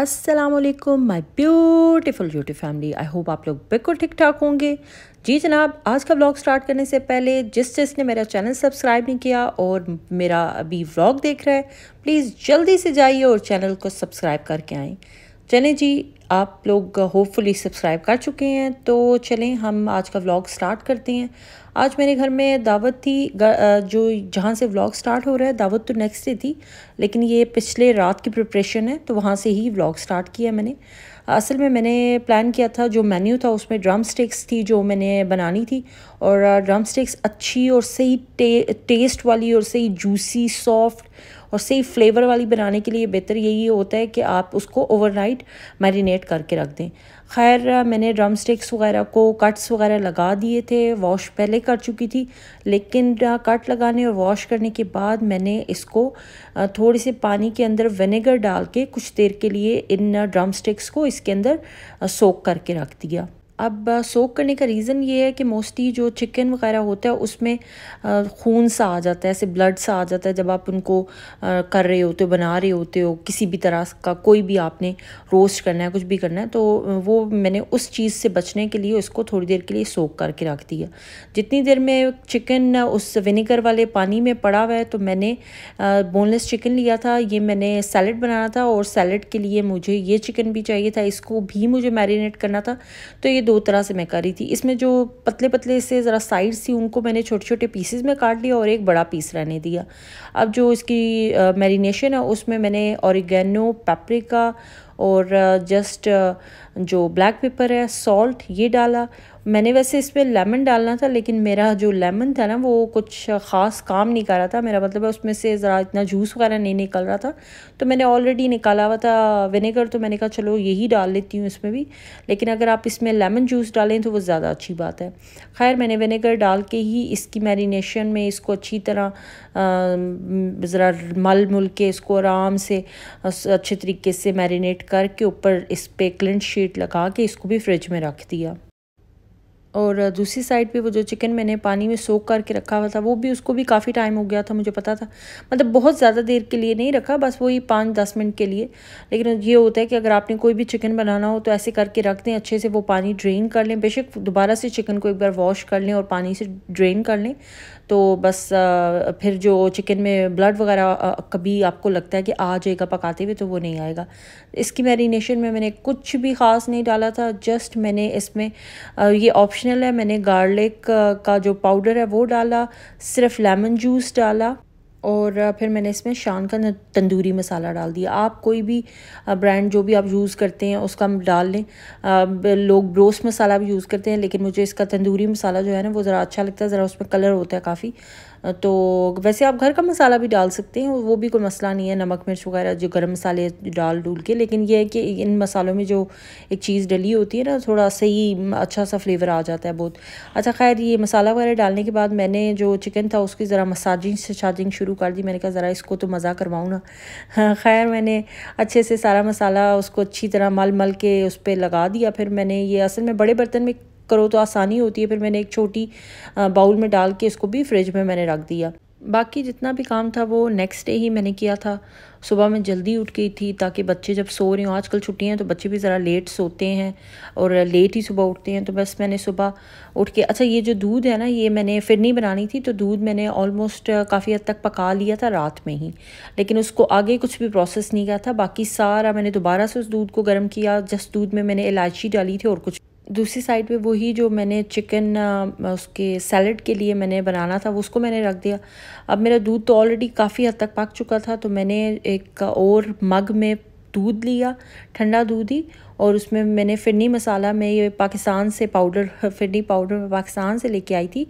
Aslam my beautiful YouTube family I hope आप लोग बिल्कुल ठीक ठाक होंगे जी जनाब आज का व्लॉग स्टार्ट करने से पहले जिस जिसने मेरा चैनल सब्सक्राइब नहीं किया और मेरा अभी व्लॉग देख रहा है प्लीज़ जल्दी से जाइए और चैनल को सब्सक्राइब करके आएँ चलें जी आप लोग होपफुली सब्सक्राइब कर चुके हैं तो चलें हम आज का व्लॉग स्टार्ट करते हैं आज मेरे घर में दावत थी जो जहाँ से व्लॉग स्टार्ट हो रहा है दावत तो नेक्स्ट डे थी लेकिन ये पिछले रात की प्रिपरेशन है तो वहाँ से ही व्लॉग स्टार्ट किया मैंने असल में मैंने प्लान किया था जो मेन्यू था उसमें ड्रम स्टिक्स थी जो मैंने बनानी थी और ड्रम स्टिक्स अच्छी और सही टे, टेस्ट वाली और सही जूसी सॉफ्ट और सेफ फ्लेवर वाली बनाने के लिए बेहतर यही होता है कि आप उसको ओवरनाइट मैरिनेट करके रख दें खैर मैंने ड्रम स्टिक्स वगैरह को कट्स वगैरह लगा दिए थे वॉश पहले कर चुकी थी लेकिन कट लगाने और वॉश करने के बाद मैंने इसको थोड़े से पानी के अंदर विनेगर डाल के कुछ देर के लिए इन ड्रम स्टिक्स को इसके अंदर सोक करके रख दिया अब सोक करने का रीज़न ये है कि मोस्टली जो चिकन वगैरह होता है उसमें खून सा आ जाता है ऐसे ब्लड सा आ जाता है जब आप उनको कर रहे होते हो बना रहे होते हो किसी भी तरह का कोई भी आपने रोस्ट करना है कुछ भी करना है तो वो मैंने उस चीज़ से बचने के लिए उसको थोड़ी देर के लिए सोक करके रख दिया जितनी देर में चिकन उस विनेगर वाले पानी में पड़ा हुआ है तो मैंने बोनलेस चिकन लिया था ये मैंने सैलड बनाना था और सैलड के लिए मुझे ये चिकन भी चाहिए था इसको भी मुझे मैरिनेट करना था तो ये दो तरह से मैं कर रही थी इसमें जो पतले पतले से ज़रा साइड्स थी उनको मैंने छोटे छोटे पीसेस में काट लिया और एक बड़ा पीस रहने दिया अब जो इसकी मैरिनेशन है उसमें मैंने औरगैनो पेपरिका और जस्ट uh, uh, जो ब्लैक पेपर है सॉल्ट ये डाला मैंने वैसे इसमें लेमन डालना था लेकिन मेरा जो लेमन था ना वो कुछ uh, ख़ास काम नहीं कर रहा था मेरा मतलब है उसमें से ज़रा इतना जूस वगैरह नहीं निकल रहा था तो मैंने ऑलरेडी निकाला हुआ था विनेगर तो मैंने कहा चलो यही डाल लेती हूँ इसमें भी लेकिन अगर आप इसमें लेमन जूस डालें तो वो ज़्यादा अच्छी बात है खैर मैंने विनेगर डाल के ही इसकी मैरिनेशन में इसको अच्छी तरह ज़रा मल मुल के इसको आराम से अच्छे तरीके से मैरिनेट सेट करके ऊपर इस पर क्लिंट शीट लगा के इसको भी फ्रिज में रख दिया और दूसरी साइड पे वो जो चिकन मैंने पानी में सोख करके रखा हुआ था वो भी उसको भी काफ़ी टाइम हो गया था मुझे पता था मतलब बहुत ज़्यादा देर के लिए नहीं रखा बस वही पाँच दस मिनट के लिए लेकिन ये होता है कि अगर आपने कोई भी चिकन बनाना हो तो ऐसे करके रख दें अच्छे से वो पानी ड्रेन कर लें बेशक दोबारा से चिकन को एक बार वॉश कर लें और पानी से ड्रेन कर लें तो बस फिर जो चिकन में ब्लड वगैरह कभी आपको लगता है कि आ जाएगा पकाते हुए तो वो नहीं आएगा इसकी मैरिनेशन में मैंने कुछ भी ख़ास नहीं डाला था जस्ट मैंने इसमें ये ऑप्शनल है मैंने गार्लिक का जो पाउडर है वो डाला सिर्फ लेमन जूस डाला और फिर मैंने इसमें शान का तंदूरी मसाला डाल दिया आप कोई भी ब्रांड जो भी आप यूज़ करते हैं उसका डाल लें लोग ब्रोस मसाला भी यूज़ करते हैं लेकिन मुझे इसका तंदूरी मसाला जो है ना वो ज़रा अच्छा लगता है ज़रा उसमें कलर होता है काफ़ी तो वैसे आप घर का मसाला भी डाल सकते हैं वो भी कोई मसला नहीं है नमक मिर्च वगैरह जो गर्म मसाले डाल डूल के लेकिन ये है कि इन मसालों में जो एक चीज़ डली होती है ना थोड़ा सही अच्छा सा फ्लेवर आ जाता है बहुत अच्छा खैर ये मसाला वगैरह डालने के बाद मैंने जो चिकन था उसकी ज़रा मसाजिंग सचाजिंग शुरू कर दी मैंने कहा ज़रा इसको तो मज़ा करवाऊँ ना खैर मैंने अच्छे से सारा मसाला उसको अच्छी तरह मल मल के उस पर लगा दिया फिर मैंने ये असल में बड़े बर्तन में करो तो आसानी होती है फिर मैंने एक छोटी बाउल में डाल के इसको भी फ्रिज में मैंने रख दिया बाकी जितना भी काम था वो नेक्स्ट डे ही मैंने किया था सुबह मैं जल्दी उठ गई थी ताकि बच्चे जब सो रहे हों आजकल छुट्टियां हैं तो बच्चे भी ज़रा लेट सोते हैं और लेट ही सुबह उठते हैं तो बस मैंने सुबह उठ के अच्छा ये जो दूध है ना ये मैंने फिर नहीं बनानी थी तो दूध मैंने ऑलमोस्ट काफ़ी हद तक पका लिया था रात में ही लेकिन उसको आगे कुछ भी प्रोसेस नहीं किया था बाकी सारा मैंने दोबारा से उस दूध को गर्म किया जस्ट दूध में मैंने इलायची डाली थी और कुछ दूसरी साइड पे वही जो मैंने चिकन उसके सैलड के लिए मैंने बनाना था वो उसको मैंने रख दिया अब मेरा दूध तो ऑलरेडी काफ़ी हद तक पक चुका था तो मैंने एक और मग में दूध लिया ठंडा दूध ही और उसमें मैंने फिरनी मसाला मैं ये पाकिस्तान से पाउडर फिरनी पाउडर मैं पाकिस्तान से लेके आई थी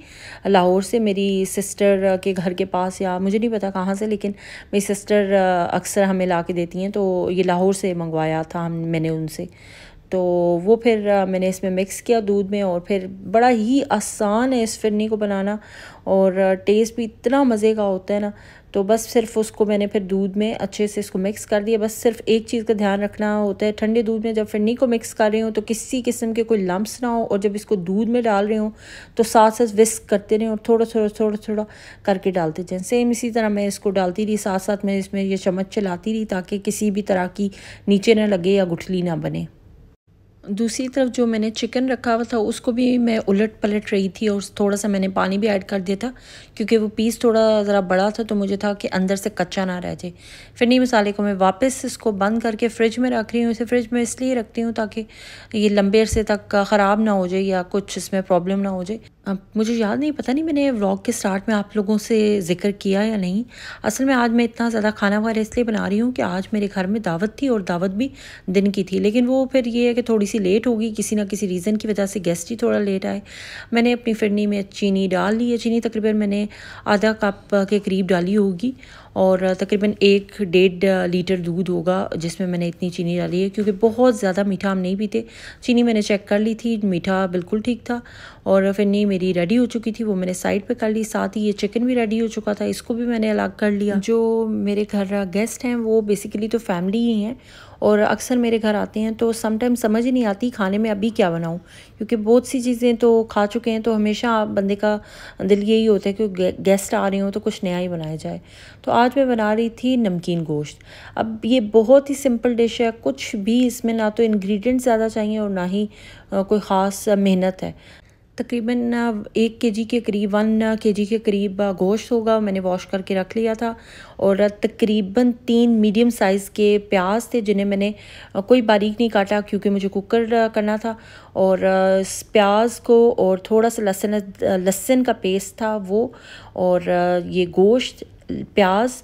लाहौर से मेरी सिस्टर के घर के पास या मुझे नहीं पता कहाँ से लेकिन मेरी सिस्टर अक्सर हमें ला के देती हैं तो ये लाहौर से मंगवाया था मैंने उनसे तो वो फिर मैंने इसमें मिक्स किया दूध में और फिर बड़ा ही आसान है इस फिरनी को बनाना और टेस्ट भी इतना मज़े का होता है ना तो बस सिर्फ उसको मैंने फिर दूध में अच्छे से इसको मिक्स कर दिया बस सिर्फ एक चीज़ का ध्यान रखना होता है ठंडे दूध में जब फिरनी को मिक्स कर रही हूँ तो किसी किस्म के कोई लम्ब्स ना हो और जब इसको दूध में डाल रही हूँ तो साथ साथ विस्क करते रहें और थोड़ा थोड़ा थोड़ा थोड़ा करके डालते जाएँ सेम इसी तरह मैं इसको डालती रही साथ साथ मैं इसमें यह चम्मच चलाती रही ताकि किसी भी तरह की नीचे ना लगे या गुठली ना बने दूसरी तरफ जो मैंने चिकन रखा हुआ था उसको भी मैं उलट पलट रही थी और थोड़ा सा मैंने पानी भी ऐड कर दिया था क्योंकि वो पीस थोड़ा ज़रा बड़ा था तो मुझे था कि अंदर से कच्चा ना रह जाए फिर नहीं मसाले को मैं वापस इसको बंद करके फ्रिज में रख रही हूँ इसे फ्रिज में इसलिए रखती हूँ ताकि ये लंबे अरसे तक ख़राब ना हो जाए या कुछ इसमें प्रॉब्लम ना हो जाए अब मुझे याद नहीं पता नहीं मैंने व्लॉग के स्टार्ट में आप लोगों से जिक्र किया या नहीं असल में आज मैं इतना ज़्यादा खाना वगैरह इसलिए बना रही हूँ कि आज मेरे घर में दावत थी और दावत भी दिन की थी लेकिन वो फिर ये है कि थोड़ी सी लेट होगी किसी ना किसी रीज़न की वजह से गेस्ट ही थोड़ा लेट आए मैंने अपनी फिरनी में चीनी डाल ली है चीनी तकरीबन मैंने आधा कप के करीब डाली होगी और तकरीबन एक डेढ़ लीटर दूध होगा जिसमें मैंने इतनी चीनी डाली है क्योंकि बहुत ज़्यादा मीठा हम नहीं पीते चीनी मैंने चेक कर ली थी मीठा बिल्कुल ठीक था और फिर नहीं मेरी रेडी हो चुकी थी वो मैंने साइड पे कर ली साथ ही ये चिकन भी रेडी हो चुका था इसको भी मैंने अलग कर लिया जो मेरे घर गेस्ट हैं वो बेसिकली तो फैमिली ही हैं और अक्सर मेरे घर आते हैं तो समटाइम समझ ही नहीं आती खाने में अभी क्या बनाऊँ क्योंकि बहुत सी चीज़ें तो खा चुके हैं तो हमेशा बंदे का दिल यही होता है कि गेस्ट आ रहे हो तो कुछ नया ही बनाया जाए तो आज मैं बना रही थी नमकीन गोश्त अब ये बहुत ही सिंपल डिश है कुछ भी इसमें ना तो इन्ग्रीडियंट ज़्यादा चाहिए और ना ही कोई ख़ास मेहनत है तकरीबन एक के जी के करीब वन के जी के करीब गोश्त होगा मैंने वॉश करके रख लिया था और तकरीबन तीन मीडियम साइज़ के प्याज थे जिन्हें मैंने कोई बारीक नहीं काटा क्योंकि मुझे कुकर करना था और प्याज को और थोड़ा सा लहसुन लहसुन का पेस्ट था वो और ये गोश्त प्याज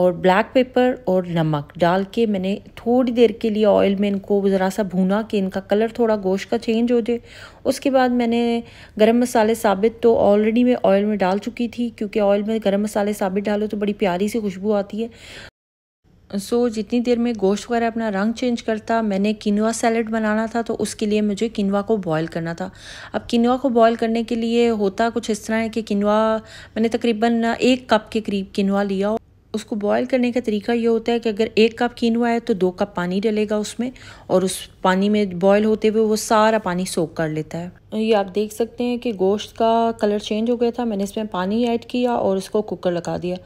और ब्लैक पेपर और नमक डाल के मैंने थोड़ी देर के लिए ऑयल में इनको ज़रा सा भूना कि इनका कलर थोड़ा गोश्त का चेंज हो जाए उसके बाद मैंने गरम मसाले साबित तो ऑलरेडी मैं ऑयल में डाल चुकी थी क्योंकि ऑयल में गरम मसाले साबित डालो तो बड़ी प्यारी सी खुशबू आती है सो so, जितनी देर में गोश्त वगैरह अपना रंग चेंज करता मैंने किनवा सैलड बनाना था तो उसके लिए मुझे किनवा को बॉईल करना था अब किनवा को बॉईल करने के लिए होता कुछ इस तरह है कि किनवा मैंने तकरीबन एक कप के करीब किनवा लिया उसको बॉईल करने का तरीका ये होता है कि अगर एक कप किनवा है तो दो कप पानी डलेगा उसमें और उस पानी में बॉयल होते हुए वो सारा पानी सोख कर लेता है ये आप देख सकते हैं कि गोश्त का कलर चेंज हो गया था मैंने इसमें पानी ऐड किया और इसको कुकर लगा दिया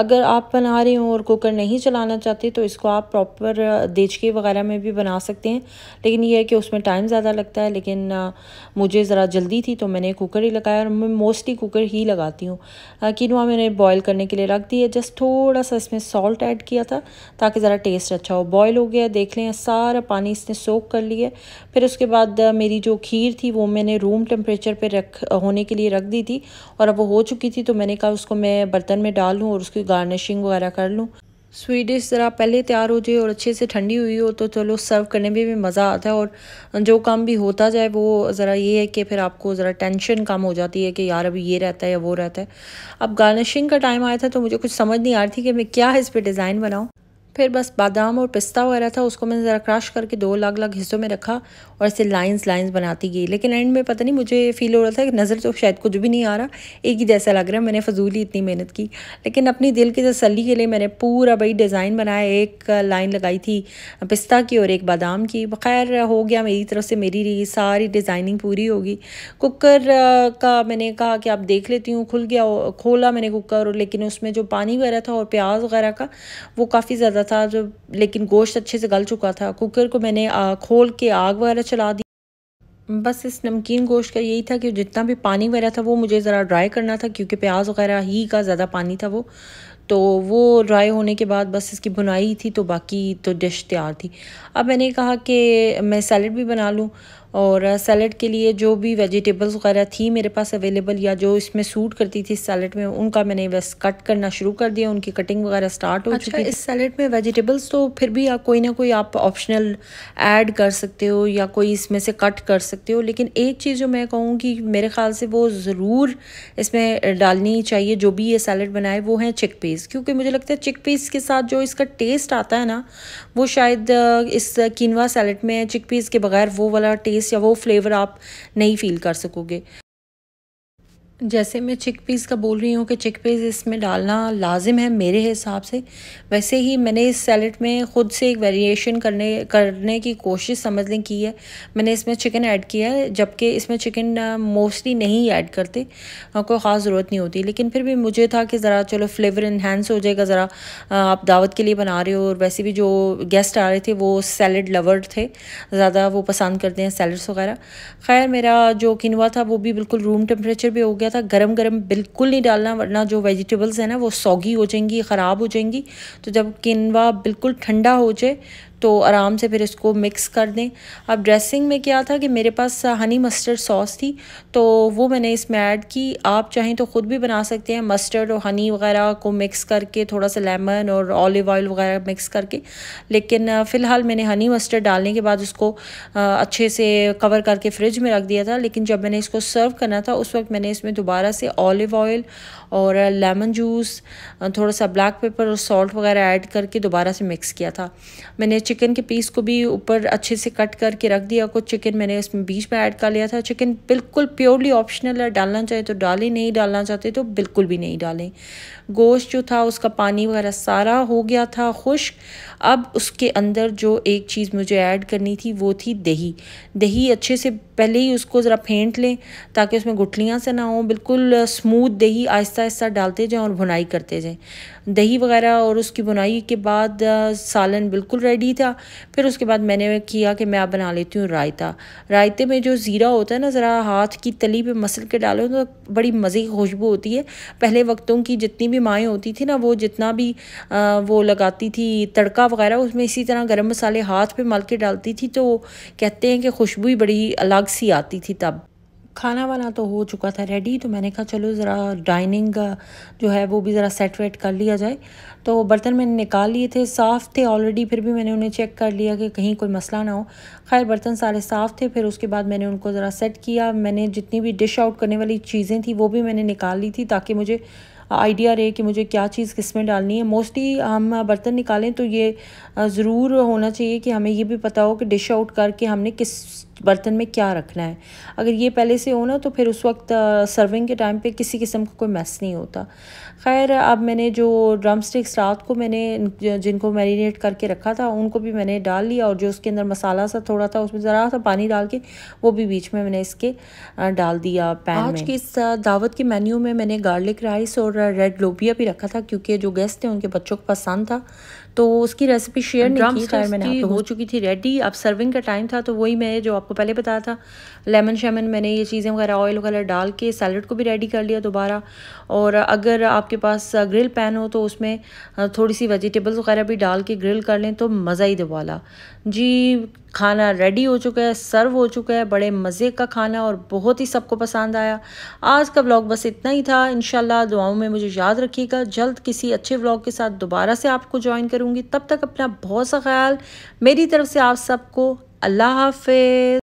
अगर आप बना रहे हो और कुकर नहीं चलाना चाहते तो इसको आप प्रॉपर देचके वगैरह में भी बना सकते हैं लेकिन ये है कि उसमें टाइम ज़्यादा लगता है लेकिन मुझे ज़रा जल्दी थी तो मैंने कुकर ही लगाया और मैं मोस्टली कुकर ही लगाती हूँ किनवा मैंने बॉयल करने के लिए रख दिया जस्ट थोड़ा सा इसमें सॉल्ट ऐड किया था ताकि ज़रा टेस्ट अच्छा हो बॉयल हो गया देख लें सारा पानी इसने सोख कर लिया फिर उसके बाद मेरी जो खीर थी वो मैंने मैंने रूम टेम्परेचर पे रख होने के लिए रख दी थी और अब वो हो चुकी थी तो मैंने कहा उसको मैं बर्तन में डाल लूँ और उसकी गार्निशिंग वगैरह कर लूँ स्वीट डिश ज़रा पहले तैयार हो जाए और अच्छे से ठंडी हुई हो तो चलो सर्व करने में भी मज़ा आता है और जो काम भी होता जाए वो ज़रा ये है कि फिर आपको ज़रा टेंशन कम हो जाती है कि यार अभी ये रहता है या वो रहता है अब गार्निशिंग का टाइम आया था तो मुझे कुछ समझ नहीं आ रही थी कि मैं क्या इस पर डिज़ाइन बनाऊँ फिर बस बादाम और पिस्ता वगैरह था उसको मैंने ज़रा क्रश करके दो अलग अलग हिस्सों में रखा और ऐसे लाइंस लाइंस बनाती गई लेकिन एंड में पता नहीं मुझे फील हो रहा था कि नज़र तो शायद कुछ भी नहीं आ रहा एक ही जैसा लग रहा है मैंने फजूल ही इतनी मेहनत की लेकिन अपनी दिल की तसली के लिए मैंने पूरा भाई डिज़ाइन बनाया एक लाइन लगाई थी पिस्ता की और एक बादाम की बखैर हो गया मेरी तरफ से मेरी रही सारी डिज़ाइनिंग पूरी होगी कुकर का मैंने कहा कि आप देख लेती हूँ खुल गया खोला मैंने कुकर लेकिन उसमें जो पानी वगैरह था और प्याज वगैरह का वो काफ़ी ज़्यादा ज़्यादा था जो लेकिन गोश्त अच्छे से गल चुका था कुकर को मैंने आ, खोल के आग वगैरह चला दी बस इस नमकीन गोश्त का यही था कि जितना भी पानी वगैरह था वो मुझे ज़रा ड्राई करना था क्योंकि प्याज वगैरह ही का ज़्यादा पानी था वो तो वो ड्राई होने के बाद बस इसकी बुनाई थी तो बाकी तो डिश तैयार थी अब मैंने कहा कि मैं सैलड भी बना लूँ और सैलड के लिए जो भी वेजिटेबल्स वगैरह थी मेरे पास अवेलेबल या जो इसमें सूट करती थी सैलड में उनका मैंने बस कट करना शुरू कर दिया उनकी कटिंग वगैरह स्टार्ट हो अच्छा, चुकी है इस सैलड में वेजिटेबल्स तो फिर भी आप कोई ना कोई आप ऑप्शनल ऐड कर सकते हो या कोई इसमें से कट कर सकते हो लेकिन एक चीज़ जो मैं कहूँ कि मेरे ख्याल से वो ज़रूर इसमें डालनी चाहिए जो भी ये सैलड बनाए वो हैं चिक पीस क्योंकि मुझे लगता है चिक पीस के साथ जो इसका टेस्ट आता है ना वो शायद इस किनवा सैलड में चिक पीस के बगैर वो वाला टेस्ट टेस्ट या वो फ्लेवर आप नहीं फील कर सकोगे जैसे मैं चिक पीस का बोल रही हूँ कि चिक पीस इसमें डालना लाजिम है मेरे हिसाब से वैसे ही मैंने इस सैलड में ख़ुद से एक वेरिएशन करने करने की कोशिश समझ लें की है मैंने इसमें चिकन ऐड किया है जबकि इसमें चिकन मोस्टली नहीं ऐड करते कोई ख़ास ज़रूरत नहीं होती लेकिन फिर भी मुझे था कि ज़रा चलो फ्लेवर इन्हेंस हो जाएगा ज़रा आप दावत के लिए बना रहे हो और वैसे भी जो गेस्ट आ रहे थे वो सैलड लवर थे ज़्यादा वो पसंद करते हैं सैलड्स वगैरह खैर मेरा जो किनवा था वो भी बिल्कुल रूम टेम्परेचर भी हो गया था गरम गरम बिल्कुल नहीं डालना वरना जो वेजिटेबल्स हैं ना वो सॉगी हो जाएंगी ख़राब हो जाएंगी तो जब किनवा बिल्कुल ठंडा हो जाए तो आराम से फिर इसको मिक्स कर दें अब ड्रेसिंग में क्या था कि मेरे पास हनी मस्टर्ड सॉस थी तो वो मैंने इसमें ऐड की आप चाहें तो ख़ुद भी बना सकते हैं मस्टर्ड और हनी वगैरह को मिक्स करके थोड़ा सा लेमन और ऑलिव ऑयल वगैरह मिक्स करके लेकिन uh, फ़िलहाल मैंने हनी मस्टर्ड डालने के बाद उसको uh, अच्छे से कवर करके फ्रिज में रख दिया था लेकिन जब मैंने इसको सर्व करना था उस वक्त मैंने इसमें दोबारा से ऑलिव ऑयल और लेमन जूस थोड़ा सा ब्लैक पेपर और सॉल्ट वगैरह ऐड करके दोबारा से मिक्स किया था मैंने चिकन के पीस को भी ऊपर अच्छे से कट करके रख दिया कुछ चिकन मैंने इसमें बीच में ऐड कर लिया था चिकन बिल्कुल प्योरली ऑप्शनल है डालना चाहे तो डालें नहीं डालना चाहते तो बिल्कुल भी नहीं डालें गोश्त जो था उसका पानी वगैरह सारा हो गया था खुश्क अब उसके अंदर जो एक चीज़ मुझे ऐड करनी थी वो थी दही दही अच्छे से पहले ही उसको ज़रा फेंट लें ताकि उसमें गुठलियाँ से ना हो बिल्कुल स्मूथ दही आहिस्ता आहिस्ता डालते जाएँ और भुनाई करते जाएँ दही वगैरह और उसकी बुनाई के बाद सालन बिल्कुल रेडी था फिर उसके बाद मैंने किया कि मैं आप बना लेती हूँ रायता रायते में जो ज़ीरा होता है ना ज़रा हाथ की तली पे मसल के डालो तो बड़ी मज़े की खुशबू होती है पहले वक्तों की जितनी भी माएँ होती थी ना वो जितना भी आ, वो लगाती थी तड़का वगैरह उसमें इसी तरह गर्म मसाले हाथ पे मल के डालती थी तो कहते हैं कि खुशबू ही बड़ी अलग सी आती थी तब खाना वाना तो हो चुका था रेडी तो मैंने कहा चलो ज़रा डाइनिंग जो है वो भी ज़रा सेट वेट कर लिया जाए तो बर्तन मैंने निकाल लिए थे साफ़ थे ऑलरेडी फिर भी मैंने उन्हें चेक कर लिया कि कहीं कोई मसला ना हो खैर बर्तन सारे साफ़ थे फिर उसके बाद मैंने उनको ज़रा सेट किया मैंने जितनी भी डिश आउट करने वाली चीज़ें थी वो भी मैंने निकाल ली थी ताकि मुझे आइडिया रहे कि मुझे क्या चीज़ किस में डालनी है मोस्टली हम बर्तन निकालें तो ये ज़रूर होना चाहिए कि हमें ये भी पता हो कि डिश आउट करके हमने किस बर्तन में क्या रखना है अगर ये पहले से हो ना तो फिर उस वक्त सर्विंग के टाइम पे किसी किस्म का कोई मैस नहीं होता खैर अब मैंने जो ड्रम स्टिक्स रात को मैंने जिनको मैरिनेट करके रखा था उनको भी मैंने डाल लिया और जो उसके अंदर मसाला सा थोड़ा था उसमें ज़रा सा पानी डाल के वो भी बीच में मैंने इसके डाल दिया पैन आज की इस दावत के मेन्यू में मैंने गार्लिक राइस और रेड लोबिया भी रखा था क्योंकि जो गेस्ट थे उनके बच्चों को पसंद था तो उसकी रेसिपी शेयर नहीं की तो खैर मैंने हो चुकी थी रेडी अब सर्विंग का टाइम था तो वही मैं जो आपको पहले बताया था लेमन शेमन मैंने ये चीज़ें वगैरह ऑयल वगैरह डाल के सैलड को भी रेडी कर लिया दोबारा और अगर आपके पास ग्रिल पैन हो तो उसमें थोड़ी सी वेजिटेबल्स वगैरह भी डाल के ग्रिल कर लें तो मज़ा ही दबाला जी खाना रेडी हो चुका है सर्व हो चुका है बड़े मज़े का खाना और बहुत ही सबको पसंद आया आज का ब्लॉग बस इतना ही था इन दुआओं में मुझे याद रखिएगा जल्द किसी अच्छे ब्लॉग के साथ दोबारा से आपको ज्वाइन करूँगी तब तक अपना बहुत सा ख्याल मेरी तरफ से आप सबको अल्लाह हाफि